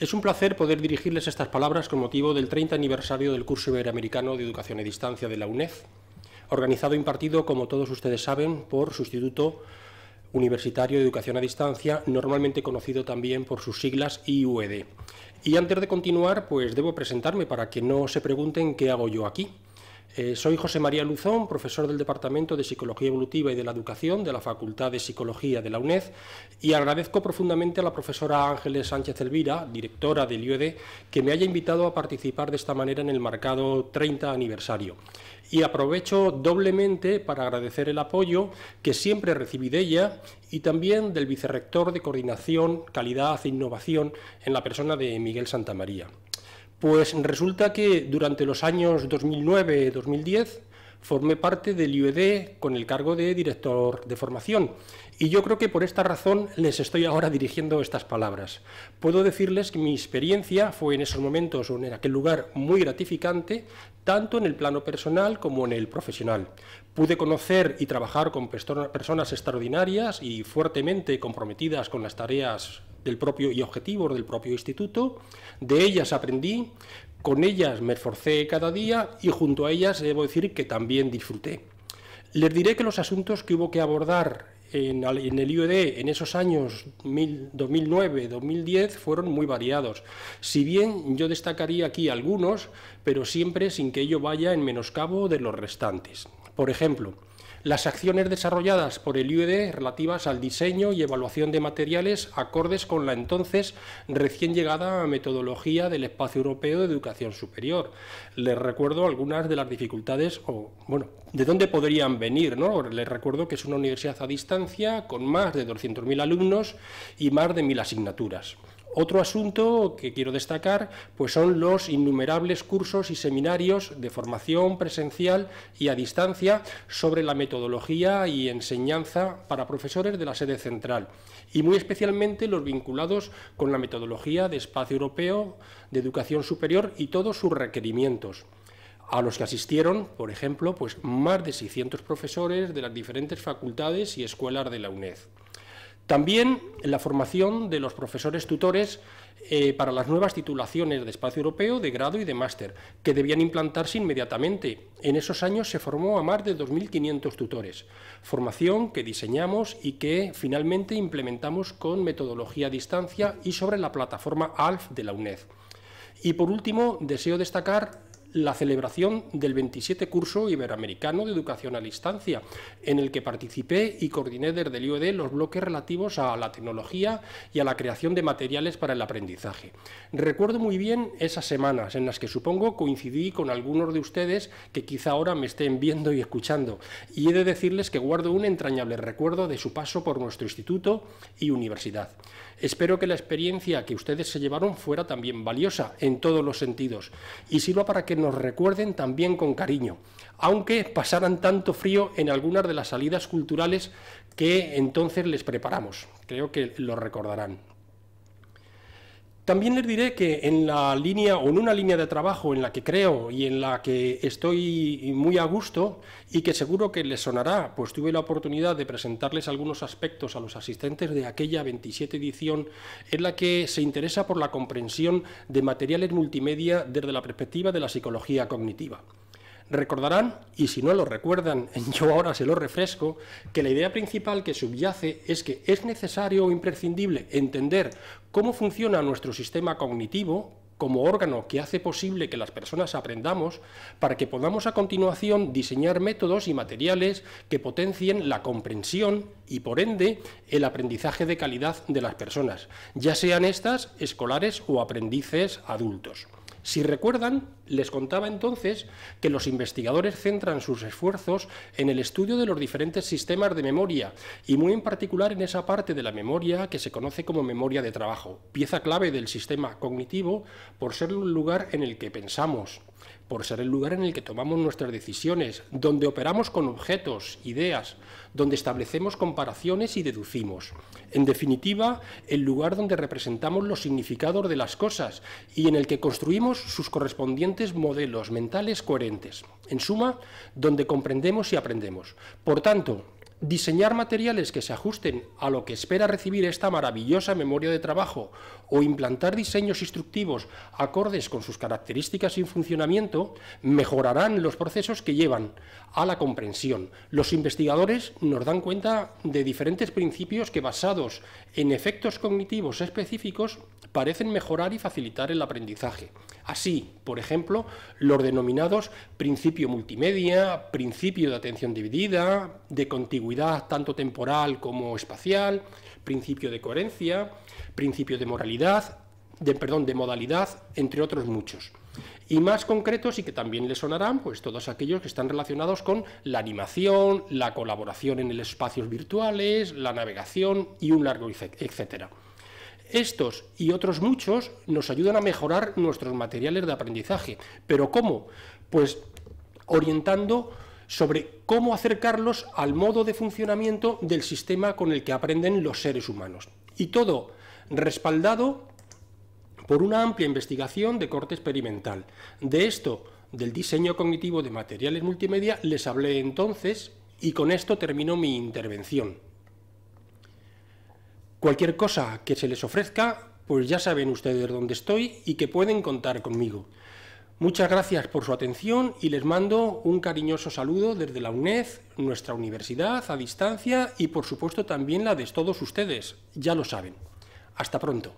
Es un placer poder dirigirles estas palabras con motivo del 30 aniversario del curso iberoamericano de educación a distancia de la UNED, organizado e impartido, como todos ustedes saben, por su Instituto Universitario de Educación a Distancia, normalmente conocido también por sus siglas IUED. Y antes de continuar, pues debo presentarme para que no se pregunten qué hago yo aquí. Eh, soy José María Luzón, profesor del Departamento de Psicología Evolutiva y de la Educación de la Facultad de Psicología de la UNED y agradezco profundamente a la profesora Ángeles Sánchez Elvira, directora del LIOEDE, que me haya invitado a participar de esta manera en el marcado 30 aniversario. Y aprovecho doblemente para agradecer el apoyo que siempre recibí de ella y también del vicerrector de Coordinación, Calidad e Innovación en la persona de Miguel Santamaría. Pues resulta que durante los años 2009-2010 formé parte del IUD e con el cargo de director de formación y yo creo que por esta razón les estoy ahora dirigiendo estas palabras. Puedo decirles que mi experiencia fue en esos momentos o en aquel lugar muy gratificante, tanto en el plano personal como en el profesional. Pude conocer y trabajar con personas extraordinarias y fuertemente comprometidas con las tareas del propio y objetivos del propio instituto. De ellas aprendí, con ellas me esforcé cada día y junto a ellas debo decir que también disfruté. Les diré que los asuntos que hubo que abordar en, el IUD e en esos años 2009-2010 fueron muy variados. Si bien yo destacaría aquí algunos, pero siempre sin que ello vaya en menoscabo de los restantes. Por ejemplo, las acciones desarrolladas por el IUD e relativas al diseño y evaluación de materiales acordes con la entonces recién llegada metodología del Espacio Europeo de Educación Superior. Les recuerdo algunas de las dificultades o, bueno, de dónde podrían venir, ¿no? Les recuerdo que es una universidad a distancia con más de 200.000 alumnos y más de 1.000 asignaturas. Otro asunto que quiero destacar pues son los innumerables cursos y seminarios de formación presencial y a distancia sobre la metodología y enseñanza para profesores de la sede central y muy especialmente los vinculados con la metodología de espacio europeo de educación superior y todos sus requerimientos a los que asistieron, por ejemplo, pues más de 600 profesores de las diferentes facultades y escuelas de la UNED. También la formación de los profesores tutores eh, para las nuevas titulaciones de espacio europeo de grado y de máster, que debían implantarse inmediatamente. En esos años se formó a más de 2.500 tutores, formación que diseñamos y que finalmente implementamos con metodología a distancia y sobre la plataforma ALF de la UNED. Y por último, deseo destacar la celebración del 27 curso iberoamericano de educación a distancia, en el que participé y coordiné desde el IOD e los bloques relativos a la tecnología y a la creación de materiales para el aprendizaje. Recuerdo muy bien esas semanas en las que supongo coincidí con algunos de ustedes que quizá ahora me estén viendo y escuchando, y he de decirles que guardo un entrañable recuerdo de su paso por nuestro instituto y universidad. Espero que la experiencia que ustedes se llevaron fuera también valiosa en todos los sentidos y sirva para que nos recuerden también con cariño, aunque pasaran tanto frío en algunas de las salidas culturales que entonces les preparamos. Creo que lo recordarán. También les diré que en la línea o en una línea de trabajo en la que creo y en la que estoy muy a gusto y que seguro que les sonará, pues tuve la oportunidad de presentarles algunos aspectos a los asistentes de aquella 27 edición en la que se interesa por la comprensión de materiales multimedia desde la perspectiva de la psicología cognitiva. Recordarán, y si no lo recuerdan, yo ahora se lo refresco, que la idea principal que subyace es que es necesario o imprescindible entender cómo funciona nuestro sistema cognitivo, como órgano que hace posible que las personas aprendamos, para que podamos a continuación diseñar métodos y materiales que potencien la comprensión y, por ende, el aprendizaje de calidad de las personas, ya sean estas escolares o aprendices adultos. Si recuerdan, les contaba entonces que los investigadores centran sus esfuerzos en el estudio de los diferentes sistemas de memoria y muy en particular en esa parte de la memoria que se conoce como memoria de trabajo, pieza clave del sistema cognitivo por ser un lugar en el que pensamos, por ser el lugar en el que tomamos nuestras decisiones, donde operamos con objetos, ideas, donde establecemos comparaciones y deducimos. En definitiva, el lugar donde representamos los significados de las cosas y en el que construimos sus correspondientes modelos mentales coherentes. En suma, donde comprendemos y aprendemos. Por tanto, diseñar materiales que se ajusten a lo que espera recibir esta maravillosa memoria de trabajo o implantar diseños instructivos acordes con sus características y funcionamiento mejorarán los procesos que llevan a la comprensión. Los investigadores nos dan cuenta de diferentes principios que basados en efectos cognitivos específicos parecen mejorar y facilitar el aprendizaje. Así, por ejemplo, los denominados principio multimedia, principio de atención dividida, de contigüidad tanto temporal como espacial, principio de coherencia, principio de moralidad, de, perdón, de modalidad, entre otros muchos. Y más concretos y que también les sonarán, pues todos aquellos que están relacionados con la animación, la colaboración en espacios virtuales, la navegación y un largo etcétera. Estos y otros muchos nos ayudan a mejorar nuestros materiales de aprendizaje. ¿Pero cómo? Pues orientando sobre cómo acercarlos al modo de funcionamiento del sistema con el que aprenden los seres humanos. Y todo respaldado por una amplia investigación de corte experimental. De esto, del diseño cognitivo de materiales multimedia, les hablé entonces y con esto termino mi intervención. Cualquier cosa que se les ofrezca, pues ya saben ustedes dónde estoy y que pueden contar conmigo. Muchas gracias por su atención y les mando un cariñoso saludo desde la UNED, nuestra universidad a distancia y por supuesto también la de todos ustedes, ya lo saben. Hasta pronto.